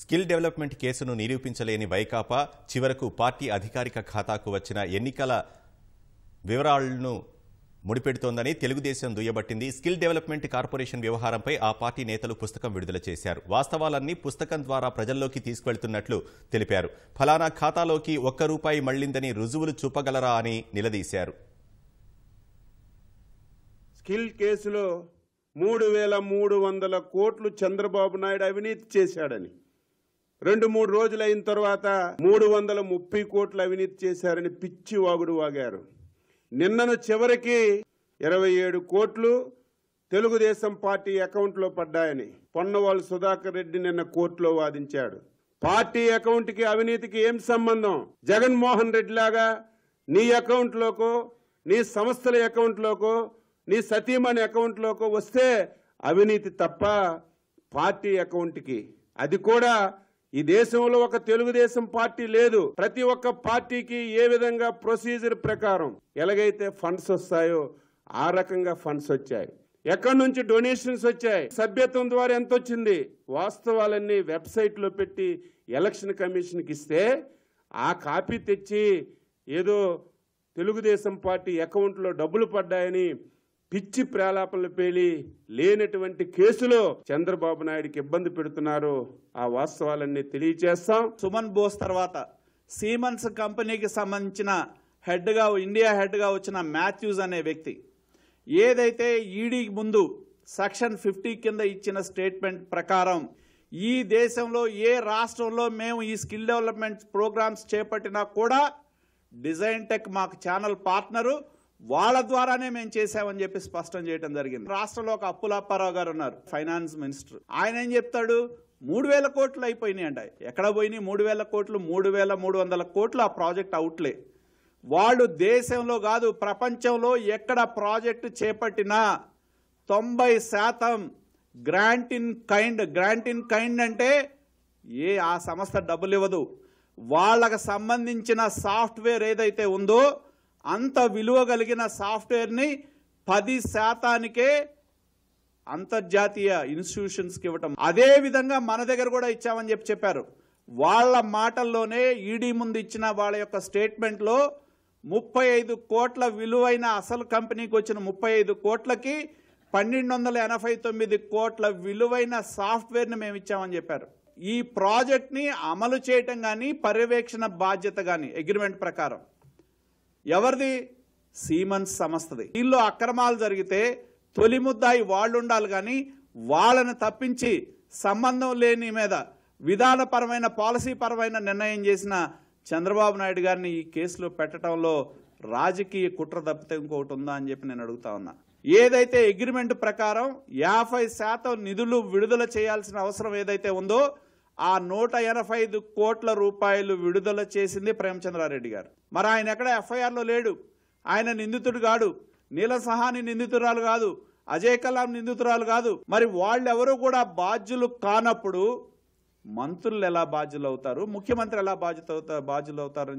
skill development కేసును నిరూపించలేని వైకాపా చివరకు party అధికారిక ఖాతాకు వచ్చిన ఎన్నికల వివరాలను ముడిపెడుతోందని తెలుగుదేశం దుయ్యబట్టింది స్కిల్ డెవలప్మెంట్ కార్పొరేషన్ వ్యవహారంపై ఆ పార్టీ నేతలు పుస్తకం విడుదల చేశారు వాస్తవాలన్నీ పుస్తకం ద్వారా ప్రజల్లోకి తీసుకువెళ్తున్నట్లు తెలిపారు ఫలానా ఖాతాలోకి ఒక్క రూపాయి మళ్లిందని రుజువులు చూపగలరా అని నిలదీశారు స్కిల్ కేసులో మూడు వేల మూడు వందల కోట్లు చంద్రబాబు నాయుడు అవినీతి చేశాడని రెండు మూడు రోజులు అయిన తర్వాత మూడు వందల ముప్పై కోట్లు అవినీతి చేశారని పిచ్చి వాగుడు వాగారు నిన్నను చివరికి ఇరవై ఏడు కోట్లు తెలుగుదేశం పార్టీ అకౌంట్లో పడ్డాయని పొన్నవాళ్ళు సుధాకర్ రెడ్డి నిన్న కోర్టులో వాదించాడు పార్టీ అకౌంట్కి అవినీతికి ఏం సంబంధం జగన్మోహన్ రెడ్డి లాగా నీ అకౌంట్లోకో నీ సంస్థల అకౌంట్లోకో నీ సతీమణి అకౌంట్లోకో వస్తే అవినీతి తప్ప పార్టీ అకౌంట్కి అది కూడా ఈ దేశంలో ఒక తెలుగుదేశం పార్టీ లేదు ప్రతి ఒక్క పార్టీకి ఏ విధంగా ప్రొసీజర్ ప్రకారం ఎలాగైతే ఫండ్స్ వస్తాయో ఆ రకంగా ఫండ్స్ వచ్చాయి ఎక్కడి నుంచి డొనేషన్స్ వచ్చాయి సభ్యత్వం ద్వారా ఎంత వచ్చింది వాస్తవాలన్నీ వెబ్సైట్లో పెట్టి ఎలక్షన్ కమిషన్కి ఇస్తే ఆ కాపీ తెచ్చి ఏదో తెలుగుదేశం పార్టీ అకౌంట్లో డబ్బులు పడ్డాయని పిచ్చి ప్రేలాపలు పేలి లేనటువంటి కేసులో చంద్రబాబు నాయుడికి ఇబ్బంది పెడుతున్నారు ఆ వాస్తవాలన్నీ తెలియచేస్తాం సుమన్ బోస్ తర్వాత సీమన్స్ కంపెనీకి సంబంధించిన హెడ్గా ఇండియా హెడ్గా వచ్చిన మాథ్యూస్ అనే వ్యక్తి ఏదైతే ఈడీ ముందు సెక్షన్ ఫిఫ్టీ కింద ఇచ్చిన స్టేట్మెంట్ ప్రకారం ఈ దేశంలో ఏ రాష్ట్రంలో మేము ఈ స్కిల్ డెవలప్మెంట్ ప్రోగ్రామ్స్ చేపట్టినా కూడా డిజైన్ టెక్ మాకు ఛానల్ పార్ట్నరు వాళ్ళ ద్వారానే మేము చేసామని చెప్పి స్పష్టం చేయడం జరిగింది రాష్ట్రంలో ఒక అప్పారావు గారు ఉన్నారు ఫైనాన్స్ మినిస్టర్ ఆయన ఏం చెప్తాడు మూడు వేల కోట్లు అయిపోయినాయి అంట ఎక్కడ పోయినాయి మూడు వేల కోట్లు మూడు వేల మూడు వందల కోట్లు ఆ ప్రాజెక్ట్ అవుట్లే వాళ్ళు దేశంలో కాదు ప్రపంచంలో ఎక్కడ ప్రాజెక్టు చేపట్టినా తొంభై శాతం grant in kind grant in kind అంటే ఏ ఆ సంస్థ డబ్బులు ఇవ్వదు వాళ్ళకు సంబంధించిన సాఫ్ట్వేర్ ఏదైతే ఉందో అంత విలువ కలిగిన సాఫ్ట్వేర్ని పది శాతానికే అంతర్జాతీయ ఇన్స్టిట్యూషన్స్కి ఇవ్వటం అదే విధంగా మన దగ్గర కూడా ఇచ్చామని చెప్పి చెప్పారు వాళ్ళ మాటల్లోనే ఈడీ ముందు ఇచ్చిన వాళ్ళ యొక్క స్టేట్మెంట్లో ముప్పై ఐదు కోట్ల విలువైన అసలు కంపెనీకి వచ్చిన ముప్పై ఐదు కోట్లకి పన్నెండు వందల ఎనభై తొమ్మిది కోట్ల విలువైన సాఫ్ట్వేర్ని మేము ఇచ్చామని చెప్పారు ఈ ప్రాజెక్ట్ని అమలు చేయటం కానీ పర్యవేక్షణ బాధ్యత కానీ అగ్రిమెంట్ ప్రకారం ఎవరిది సీమన్స్ సంస్థది దీనిలో అక్రమాలు జరిగితే తొలి ముద్దాయి వాళ్ళుండాలి కానీ వాళ్ళని తప్పించి సంబంధం లేని మీద విధానపరమైన పాలసీ పరమైన నిర్ణయం చేసిన చంద్రబాబు నాయుడు గారిని ఈ కేసులో పెట్టడంలో రాజకీయ కుట్ర తప్పితే ఇంకొకటి ఉందా అని చెప్పి నేను అడుగుతా ఉన్నా ఏదైతే అగ్రిమెంట్ ప్రకారం యాభై శాతం నిధులు విడుదల చేయాల్సిన అవసరం ఏదైతే ఉందో ఆ నూట ఎనభై ఐదు కోట్ల రూపాయలు విడుదల చేసింది ప్రేమచంద్రారెడ్డి గారు మరి ఆయన ఎక్కడ ఎఫ్ఐఆర్లో లేడు ఆయన నిందితుడు కాడు నీల సహాని నిందితురాలు కాదు అజయ్ కలాం నిందితురాలు కాదు మరి వాళ్ళెవరూ కూడా బాధ్యులు కానప్పుడు మంత్రులు ఎలా బాధ్యులు అవుతారు ముఖ్యమంత్రి ఎలా బాధ్యత అవుతారు బాధ్యులు అవుతారు